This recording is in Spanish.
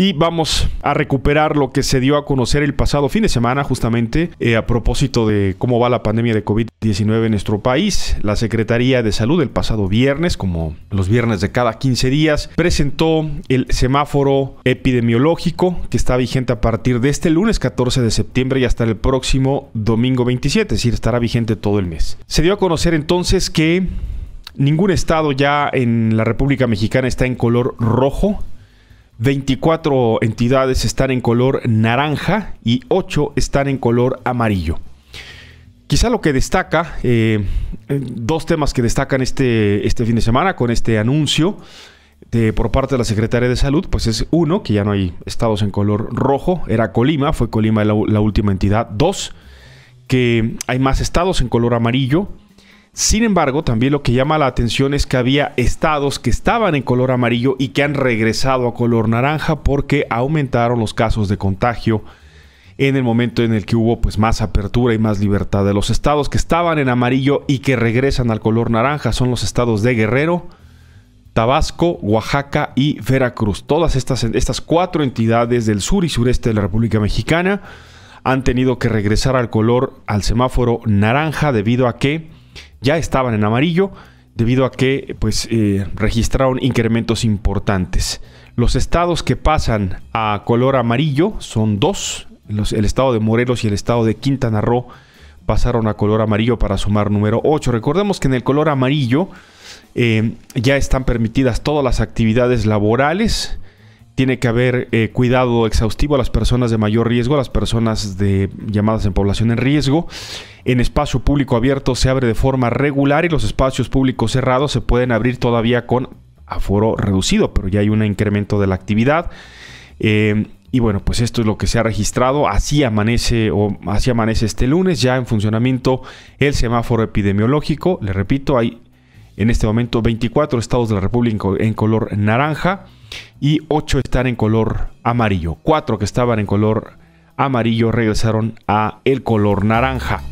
Y vamos a recuperar lo que se dio a conocer el pasado fin de semana, justamente eh, a propósito de cómo va la pandemia de COVID-19 en nuestro país. La Secretaría de Salud el pasado viernes, como los viernes de cada 15 días, presentó el semáforo epidemiológico que está vigente a partir de este lunes 14 de septiembre y hasta el próximo domingo 27, es decir, estará vigente todo el mes. Se dio a conocer entonces que Ningún estado ya en la República Mexicana está en color rojo 24 entidades están en color naranja y 8 están en color amarillo. Quizá lo que destaca, eh, dos temas que destacan este, este fin de semana con este anuncio por parte de la Secretaría de Salud, pues es uno, que ya no hay estados en color rojo, era Colima, fue Colima la última entidad. Dos, que hay más estados en color amarillo sin embargo, también lo que llama la atención es que había estados que estaban en color amarillo y que han regresado a color naranja porque aumentaron los casos de contagio en el momento en el que hubo pues más apertura y más libertad de los estados que estaban en amarillo y que regresan al color naranja son los estados de Guerrero, Tabasco, Oaxaca y Veracruz. Todas estas, estas cuatro entidades del sur y sureste de la República Mexicana han tenido que regresar al color, al semáforo naranja debido a que ya estaban en amarillo debido a que pues, eh, registraron incrementos importantes. Los estados que pasan a color amarillo son dos, el estado de Morelos y el estado de Quintana Roo pasaron a color amarillo para sumar número 8. Recordemos que en el color amarillo eh, ya están permitidas todas las actividades laborales, tiene que haber eh, cuidado exhaustivo a las personas de mayor riesgo, a las personas de, llamadas en población en riesgo. En espacio público abierto se abre de forma regular y los espacios públicos cerrados se pueden abrir todavía con aforo reducido, pero ya hay un incremento de la actividad. Eh, y bueno, pues esto es lo que se ha registrado. Así amanece o así amanece este lunes ya en funcionamiento el semáforo epidemiológico. Le repito, hay en este momento 24 estados de la República en color naranja y 8 están en color amarillo. 4 que estaban en color amarillo regresaron a el color naranja.